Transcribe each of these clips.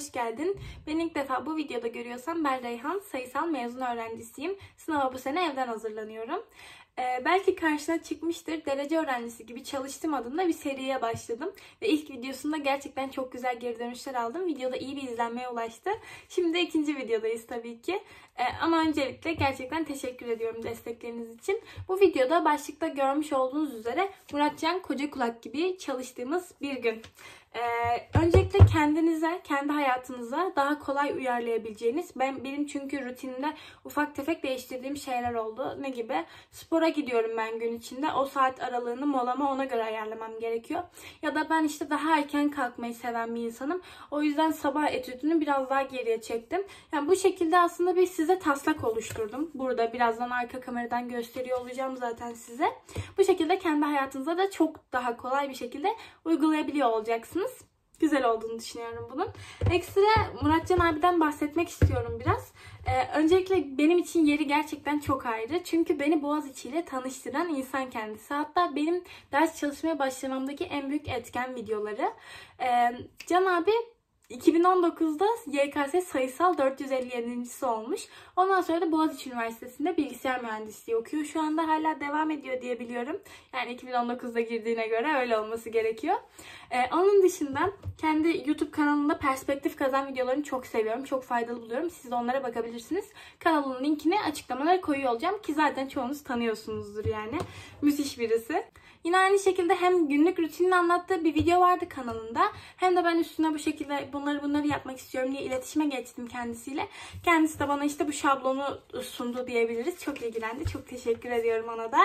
hoş geldin. Ben ilk defa bu videoda görüyorsan ben Reyhan, sayısal mezun öğrencisiyim. Sınava bu sene evden hazırlanıyorum. Ee, belki karşına çıkmıştır. Derece öğrencisi gibi çalıştım adında bir seriye başladım. Ve ilk videosunda gerçekten çok güzel geri dönüşler aldım. Videoda iyi bir izlenmeye ulaştı. Şimdi de ikinci videodayız tabii ki. Ee, ama öncelikle gerçekten teşekkür ediyorum destekleriniz için. Bu videoda başlıkta görmüş olduğunuz üzere Muratcan Koca Kulak gibi çalıştığımız bir gün. Ee, öncelikle kendinize, kendi hayatınıza daha kolay uyarlayabileceğiniz, ben benim çünkü rutinimde ufak tefek değiştirdiğim şeyler oldu. Ne gibi? Spora gidiyorum ben gün içinde. O saat aralığını molama ona göre ayarlamam gerekiyor. Ya da ben işte daha erken kalkmayı seven bir insanım. O yüzden sabah etüdünü biraz daha geriye çektim. Yani bu şekilde aslında bir size taslak oluşturdum. Burada birazdan arka kameradan gösteriyor olacağım zaten size. Bu şekilde kendi hayatınıza da çok daha kolay bir şekilde uygulayabiliyor olacaksınız güzel olduğunu düşünüyorum bunun. Ekstra Muratcan abiden bahsetmek istiyorum biraz. Ee, öncelikle benim için yeri gerçekten çok ayrı. Çünkü beni Boğaziçi ile tanıştıran insan kendisi. Hatta benim ders çalışmaya başlamamdaki en büyük etken videoları. Ee, Can abi 2019'da YKS sayısal 457.si olmuş. Ondan sonra da Boğaziçi Üniversitesi'nde bilgisayar mühendisliği okuyor. Şu anda hala devam ediyor diyebiliyorum. Yani 2019'da girdiğine göre öyle olması gerekiyor. Ee, onun dışında kendi YouTube kanalında perspektif kazan videolarını çok seviyorum. Çok faydalı buluyorum. Siz de onlara bakabilirsiniz. Kanalının linkini açıklamalara koyuyor olacağım ki zaten çoğunuz tanıyorsunuzdur yani. Müthiş birisi. Yine aynı şekilde hem günlük rutinini anlattığı bir video vardı kanalında. Hem de ben üstüne bu şekilde bunları bunları yapmak istiyorum diye iletişime geçtim kendisiyle. Kendisi de bana işte bu şablonu sundu diyebiliriz. Çok ilgilendi. Çok teşekkür ediyorum ona da.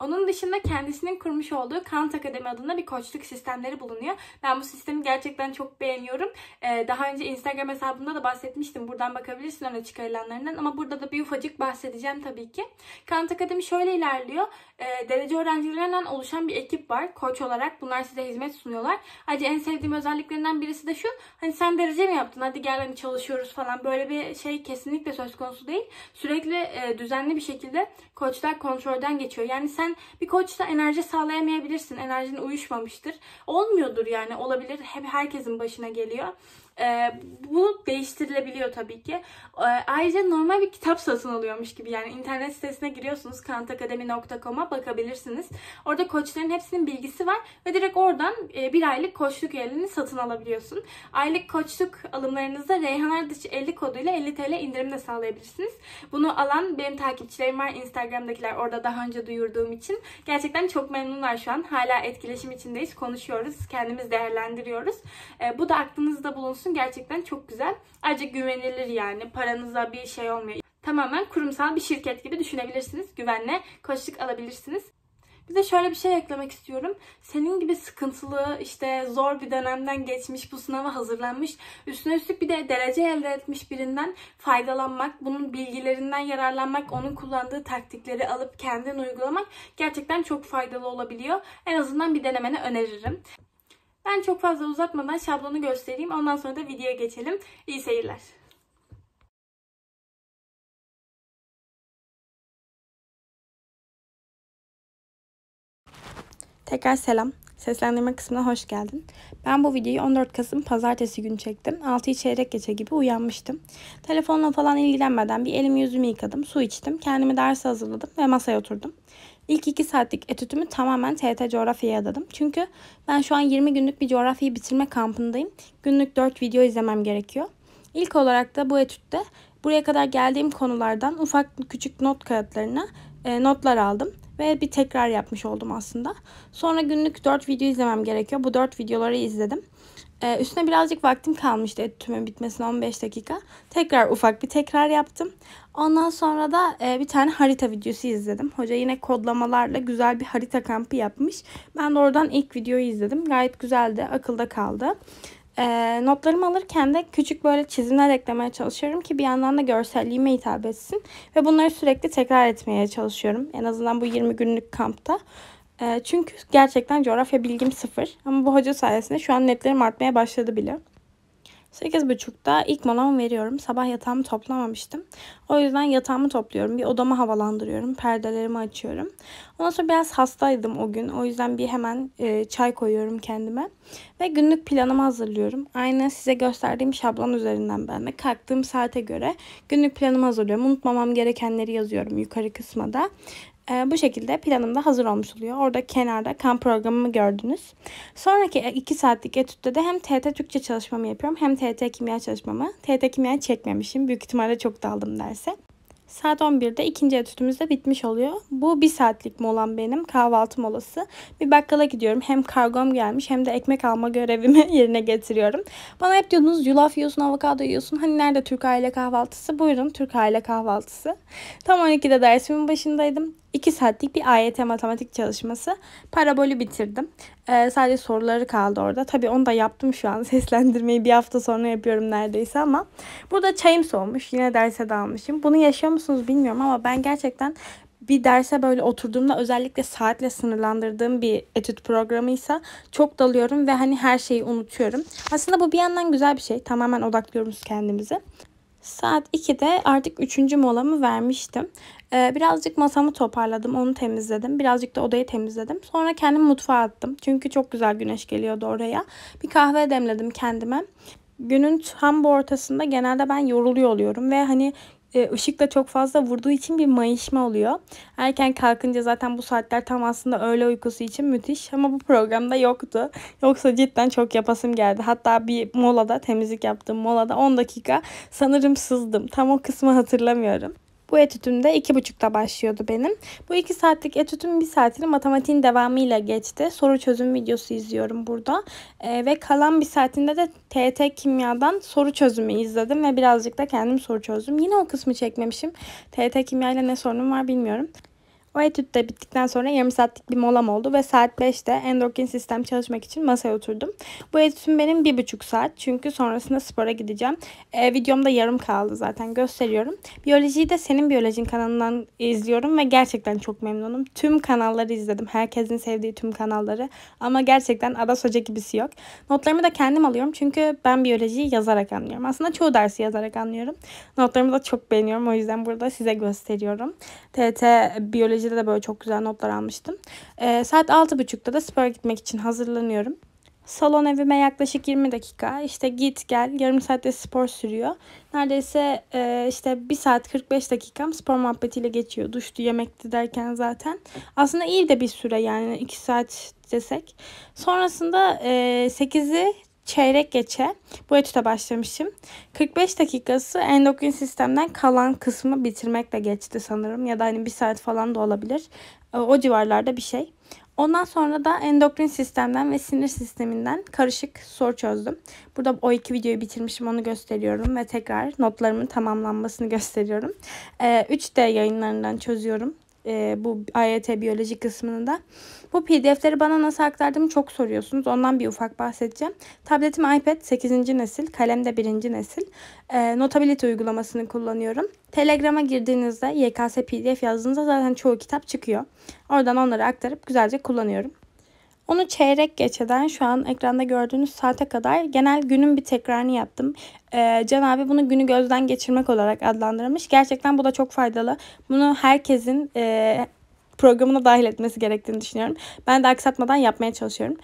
Onun dışında kendisinin kurmuş olduğu Kant Akademi adında bir koçluk sistemleri bulunuyor. Ben bu sistemi gerçekten çok beğeniyorum. Ee, daha önce Instagram hesabımda da bahsetmiştim. Buradan bakabilirsin öne çıkarılanlarından ama burada da bir ufacık bahsedeceğim tabii ki. Kant Akademi şöyle ilerliyor. Ee, derece öğrencilerinden oluşan bir ekip var. Koç olarak bunlar size hizmet sunuyorlar. Ayrıca en sevdiğim özelliklerinden birisi de şu. Hani sen derece mi yaptın? Hadi gel hani çalışıyoruz falan. Böyle bir şey kesinlikle söz konusu değil. Sürekli e, düzenli bir şekilde koçlar kontrolden geçiyor. Yani sen sen bir koçta enerji sağlayamayabilirsin. Enerjin uyuşmamıştır. Olmuyordur yani olabilir. Hep herkesin başına geliyor. E, bu değiştirilebiliyor tabii ki. E, ayrıca normal bir kitap satın alıyormuş gibi yani internet sitesine giriyorsunuz kantakademi.com'a bakabilirsiniz. Orada koçların hepsinin bilgisi var ve direkt oradan e, bir aylık koçluk üyeliğini satın alabiliyorsun. Aylık koçluk alımlarınızı Reyhan Ardıç 50 koduyla 50 TL indirim de sağlayabilirsiniz. Bunu alan benim takipçilerim var Instagram'dakiler orada daha önce duyurduğum için. Gerçekten çok memnunlar şu an. Hala etkileşim içindeyiz. Konuşuyoruz. Kendimiz değerlendiriyoruz. E, bu da aklınızda bulunsun olsun. Gerçekten çok güzel. Ayrıca güvenilir yani. Paranıza bir şey olmuyor. Tamamen kurumsal bir şirket gibi düşünebilirsiniz. Güvenle koçluk alabilirsiniz. Bir de şöyle bir şey eklemek istiyorum. Senin gibi sıkıntılı, işte zor bir dönemden geçmiş, bu sınava hazırlanmış, üstüne üstlük bir de derece elde etmiş birinden faydalanmak, bunun bilgilerinden yararlanmak, onun kullandığı taktikleri alıp kendin uygulamak gerçekten çok faydalı olabiliyor. En azından bir denemeni öneririm. Ben çok fazla uzatmadan şablonu göstereyim. Ondan sonra da videoya geçelim. İyi seyirler. Tekrar selam. Seslendirme kısmına hoş geldin. Ben bu videoyu 14 Kasım pazartesi günü çektim. 6'yı çeyrek gece gibi uyanmıştım. Telefonla falan ilgilenmeden bir elimi yüzümü yıkadım, su içtim, kendimi derse hazırladım ve masaya oturdum. İlk 2 saatlik etütümü tamamen TYT coğrafyaya adadım. Çünkü ben şu an 20 günlük bir coğrafyayı bitirme kampındayım. Günlük 4 video izlemem gerekiyor. İlk olarak da bu etütte buraya kadar geldiğim konulardan ufak küçük not kağıtlarına e, notlar aldım ve bir tekrar yapmış oldum aslında. Sonra günlük 4 video izlemem gerekiyor. Bu 4 videoları izledim. Ee, üstüne birazcık vaktim kalmıştı et tümü bitmesine 15 dakika. Tekrar ufak bir tekrar yaptım. Ondan sonra da e, bir tane harita videosu izledim. Hoca yine kodlamalarla güzel bir harita kampı yapmış. Ben de oradan ilk videoyu izledim. Gayet güzeldi, akılda kaldı. E, notlarımı alırken de küçük böyle çizimler eklemeye çalışıyorum ki bir yandan da görselliğime hitap etsin. Ve bunları sürekli tekrar etmeye çalışıyorum. En azından bu 20 günlük kampta. E, çünkü gerçekten coğrafya bilgim sıfır. Ama bu hoca sayesinde şu an netlerim artmaya başladı bile. 8.30'da ilk molamı veriyorum. Sabah yatağımı toplamamıştım. O yüzden yatağımı topluyorum. Bir odamı havalandırıyorum. Perdelerimi açıyorum. Ondan sonra biraz hastaydım o gün. O yüzden bir hemen e, çay koyuyorum kendime. Ve günlük planımı hazırlıyorum. Aynı size gösterdiğim şablon üzerinden ben de kalktığım saate göre günlük planımı hazırlıyorum. Unutmamam gerekenleri yazıyorum yukarı kısmada. E, bu şekilde planım da hazır olmuş oluyor. Orada kenarda kamp programımı gördünüz. Sonraki 2 e, saatlik etütte de hem TT Türkçe çalışmamı yapıyorum hem TT Kimya çalışmamı. TT Kimya çekmemişim. Büyük ihtimalle çok daldım derse. Saat 11'de ikinci etütümüz de bitmiş oluyor. Bu bir saatlik molam benim kahvaltı molası. Bir bakkala gidiyorum. Hem kargom gelmiş hem de ekmek alma görevimi yerine getiriyorum. Bana hep diyordunuz yulaf yiyorsun, avokado yiyorsun. Hani nerede Türk aile kahvaltısı? Buyurun Türk aile kahvaltısı. Tam 12'de dersimin başındaydım. 2 saatlik bir AYT matematik çalışması. Parabolü bitirdim. Ee, sadece soruları kaldı orada. Tabii onu da yaptım şu an. Seslendirmeyi bir hafta sonra yapıyorum neredeyse ama. Burada çayım soğumuş. Yine derse dalmışım. Bunu yaşıyor musunuz bilmiyorum ama ben gerçekten bir derse böyle oturduğumda özellikle saatle sınırlandırdığım bir etüt programıysa çok dalıyorum ve hani her şeyi unutuyorum. Aslında bu bir yandan güzel bir şey. Tamamen odaklıyoruz kendimizi. Saat 2'de artık 3. molamı vermiştim. Ee, birazcık masamı toparladım, onu temizledim. Birazcık da odayı temizledim. Sonra kendim mutfağa attım. Çünkü çok güzel güneş geliyordu oraya. Bir kahve demledim kendime günün tam bu ortasında genelde ben yoruluyor oluyorum ve hani e, ışık da çok fazla vurduğu için bir mayışma oluyor. Erken kalkınca zaten bu saatler tam aslında öğle uykusu için müthiş ama bu programda yoktu. Yoksa cidden çok yapasım geldi. Hatta bir molada temizlik yaptım. Molada 10 dakika sanırım sızdım. Tam o kısmı hatırlamıyorum. Bu etütüm de 2.30'da başlıyordu benim. Bu 2 saatlik etütüm 1 saatini matematiğin devamıyla geçti. Soru çözüm videosu izliyorum burada. E, ve kalan bir saatinde de TET Kimya'dan soru çözümü izledim ve birazcık da kendim soru çözdüm. Yine o kısmı çekmemişim. TET Kimya ile ne sorunum var bilmiyorum. O etüt de bittikten sonra yarım saatlik bir molam oldu ve saat 5'te endokrin sistem çalışmak için masaya oturdum. Bu etütüm benim 1,5 saat çünkü sonrasında spora gideceğim. E, videomda yarım kaldı zaten gösteriyorum. Biyolojiyi de senin biyolojin kanalından izliyorum ve gerçekten çok memnunum. Tüm kanalları izledim. Herkesin sevdiği tüm kanalları. Ama gerçekten Adas Hoca gibisi yok. Notlarımı da kendim alıyorum çünkü ben biyolojiyi yazarak anlıyorum. Aslında çoğu dersi yazarak anlıyorum. Notlarımı da çok beğeniyorum. O yüzden burada size gösteriyorum. TT biyoloji Biyolojide de böyle çok güzel notlar almıştım. E, saat 6.30'da da spora gitmek için hazırlanıyorum. Salon evime yaklaşık 20 dakika. İşte git gel yarım saatte spor sürüyor. Neredeyse e, işte 1 saat 45 dakikam spor muhabbetiyle geçiyor. Duştu yemekti derken zaten. Aslında iyi de bir süre yani 2 saat desek. Sonrasında e, 8'i çeyrek geçe bu etüte başlamışım. 45 dakikası endokrin sistemden kalan kısmı bitirmekle geçti sanırım. Ya da hani bir saat falan da olabilir. Ee, o civarlarda bir şey. Ondan sonra da endokrin sistemden ve sinir sisteminden karışık soru çözdüm. Burada o iki videoyu bitirmişim onu gösteriyorum ve tekrar notlarımın tamamlanmasını gösteriyorum. Ee, 3D yayınlarından çözüyorum e, bu AYT biyoloji kısmında Bu pdf'leri bana nasıl aktardığımı çok soruyorsunuz. Ondan bir ufak bahsedeceğim. Tabletim iPad 8. nesil. Kalem de 1. nesil. E, Notability uygulamasını kullanıyorum. Telegram'a girdiğinizde YKS pdf yazdığınızda zaten çoğu kitap çıkıyor. Oradan onları aktarıp güzelce kullanıyorum. Onu çeyrek geçeden şu an ekranda gördüğünüz saate kadar genel günün bir tekrarını yaptım. Ee, Can abi bunu günü gözden geçirmek olarak adlandırmış. Gerçekten bu da çok faydalı. Bunu herkesin e, programına dahil etmesi gerektiğini düşünüyorum. Ben de aksatmadan yapmaya çalışıyorum.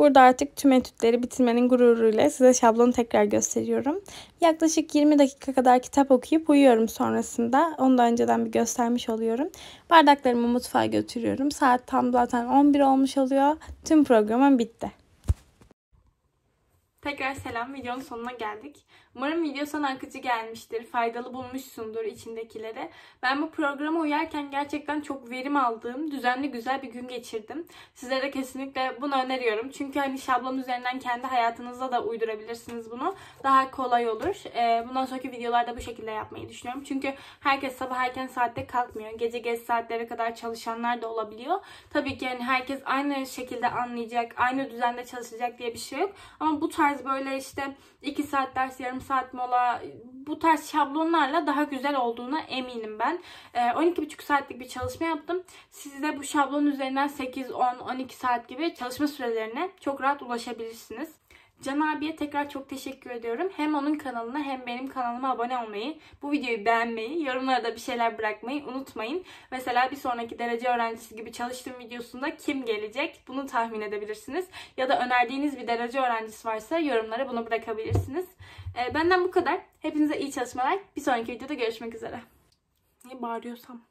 Burada artık tüm etütleri bitirmenin gururuyla size şablonu tekrar gösteriyorum. Yaklaşık 20 dakika kadar kitap okuyup uyuyorum sonrasında. Onu da önceden bir göstermiş oluyorum. Bardaklarımı mutfağa götürüyorum. Saat tam zaten 11 olmuş oluyor. Tüm programım bitti. Tekrar selam. Videonun sonuna geldik. Umarım video sana akıcı gelmiştir, faydalı bulmuşsundur içindekileri. Ben bu programa uyarken gerçekten çok verim aldığım, düzenli güzel bir gün geçirdim. Sizlere kesinlikle bunu öneriyorum. Çünkü hani şablon üzerinden kendi hayatınıza da uydurabilirsiniz bunu. Daha kolay olur. Ee, bundan sonraki videolarda bu şekilde yapmayı düşünüyorum. Çünkü herkes sabah erken saatte kalkmıyor. Gece geç saatlere kadar çalışanlar da olabiliyor. Tabii ki yani herkes aynı şekilde anlayacak, aynı düzende çalışacak diye bir şey yok. Ama bu tarz böyle işte 2 saat ders yarım yarım saat mola bu tarz şablonlarla daha güzel olduğuna eminim ben. 12,5 ee, saatlik bir çalışma yaptım. Siz de bu şablon üzerinden 8, 10, 12 saat gibi çalışma sürelerine çok rahat ulaşabilirsiniz. Can abiye tekrar çok teşekkür ediyorum. Hem onun kanalına hem benim kanalıma abone olmayı, bu videoyu beğenmeyi, yorumlara da bir şeyler bırakmayı unutmayın. Mesela bir sonraki derece öğrencisi gibi çalıştığım videosunda kim gelecek bunu tahmin edebilirsiniz. Ya da önerdiğiniz bir derece öğrencisi varsa yorumlara bunu bırakabilirsiniz. Ee, benden bu kadar. Hepinize iyi çalışmalar. Bir sonraki videoda görüşmek üzere. Ne bağırıyorsam?